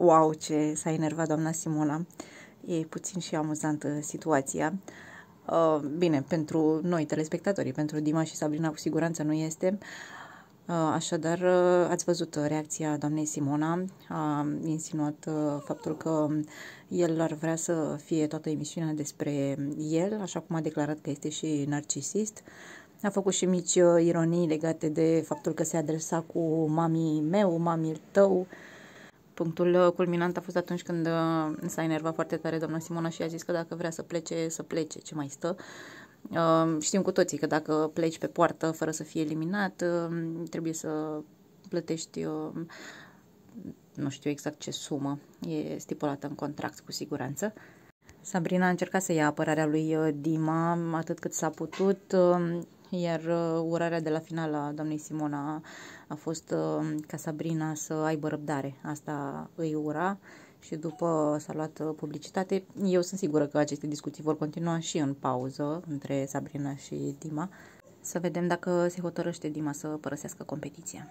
Wow, ce s-a enervat doamna Simona. E puțin și amuzantă situația. Uh, bine, pentru noi, telespectatorii, pentru Dima și Sabrina, cu siguranță nu este. Uh, așadar, uh, ați văzut reacția doamnei Simona. A insinuat uh, faptul că el ar vrea să fie toată emisiunea despre el, așa cum a declarat că este și narcisist. A făcut și mici uh, ironii legate de faptul că se adresa cu mamii meu, mamii tău, uh, Punctul culminant a fost atunci când uh, s-a enervat foarte tare doamna Simona și a zis că dacă vrea să plece, să plece, ce mai stă. Uh, știm cu toții că dacă pleci pe poartă fără să fii eliminat, uh, trebuie să plătești, nu știu exact ce sumă, e stipulată în contract cu siguranță. Sabrina a încercat să ia apărarea lui Dima atât cât s-a putut, iar uh, urarea de la final a doamnei Simona a fost uh, ca Sabrina să aibă răbdare. Asta îi ura și după s-a luat uh, publicitate. Eu sunt sigură că aceste discuții vor continua și în pauză între Sabrina și Dima. Să vedem dacă se hotărăște Dima să părăsească competiția.